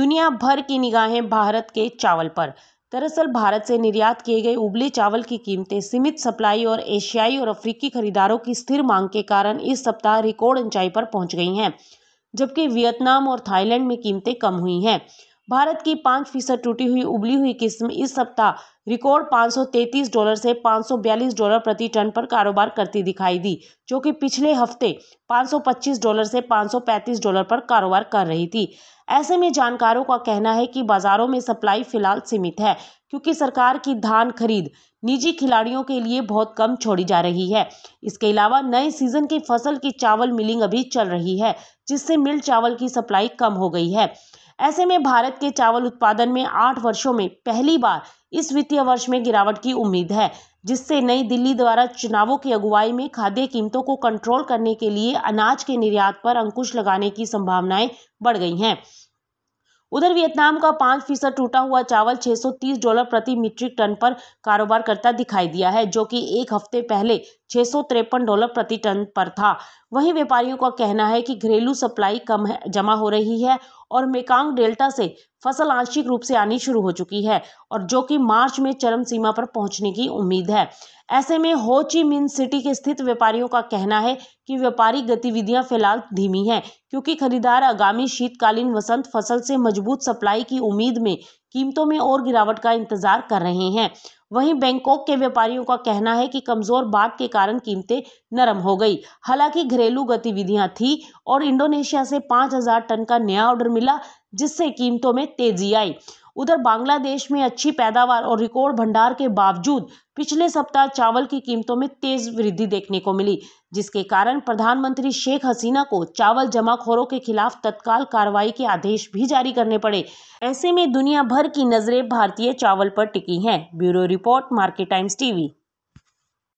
दुनिया भर की निगाहें भारत के चावल पर दरअसल भारत से निर्यात किए गए उबले चावल की कीमतें सीमित सप्लाई और एशियाई और अफ्रीकी खरीदारों की स्थिर मांग के कारण इस सप्ताह रिकॉर्ड ऊंचाई पर पहुंच गई हैं जबकि वियतनाम और थाईलैंड में कीमतें कम हुई हैं भारत की पाँच फीसद टूटी हुई उबली हुई किस्म इस सप्ताह रिकॉर्ड 533 डॉलर से 542 डॉलर प्रति टन पर कारोबार करती दिखाई दी जो कि पिछले हफ्ते 525 डॉलर से 535 डॉलर पर कारोबार कर रही थी ऐसे में जानकारों का कहना है कि बाजारों में सप्लाई फिलहाल सीमित है क्योंकि सरकार की धान खरीद निजी खिलाड़ियों के लिए बहुत कम छोड़ी जा रही है इसके अलावा नए सीजन की फसल की चावल मिलिंग अभी चल रही है जिससे मिल चावल की सप्लाई कम हो गई है ऐसे में भारत के चावल उत्पादन में आठ वर्षों में पहली बार इस वित्तीय वर्ष में गिरावट की उम्मीद है जिससे नई दिल्ली द्वारा चुनावों की अगुवाई में खाद्य कीमतों को कंट्रोल करने के लिए अनाज के निर्यात पर अंकुश लगाने की संभावनाएं बढ़ गई हैं उधर वियतनाम का पांच फीसद टूटा हुआ चावल 630 डॉलर प्रति मीट्रिक टन पर कारोबार करता दिखाई दिया है जो कि एक हफ्ते पहले छः सौ डॉलर प्रति टन पर था वहीं व्यापारियों का कहना है कि घरेलू सप्लाई कम है जमा हो रही है और मेकांग डेल्टा से फसल आंशिक रूप से आनी शुरू हो चुकी है और जो कि मार्च में चरम सीमा पर पहुंचने की उम्मीद है ऐसे में हो ची मिन सिटी के स्थित व्यापारियों का कहना है कि व्यापारिक गतिविधियां फिलहाल धीमी हैं क्योंकि खरीदार आगामी शीतकालीन वसंत फसल से मजबूत सप्लाई की उम्मीद में कीमतों में और गिरावट का इंतजार कर रहे हैं वहीं बैंकॉक के व्यापारियों का कहना है कि कमजोर बाट के कारण कीमतें नरम हो गई हालांकि घरेलू गतिविधियां थी और इंडोनेशिया से 5000 टन का नया ऑर्डर मिला जिससे कीमतों में तेजी आई उधर बांग्लादेश में अच्छी पैदावार और रिकॉर्ड भंडार के बावजूद पिछले सप्ताह चावल की कीमतों में तेज वृद्धि देखने को मिली जिसके कारण प्रधानमंत्री शेख हसीना को चावल जमाखोरों के खिलाफ तत्काल कार्रवाई के आदेश भी जारी करने पड़े ऐसे में दुनिया भर की नजरें भारतीय चावल पर टिकी हैं bureau report Market Times TV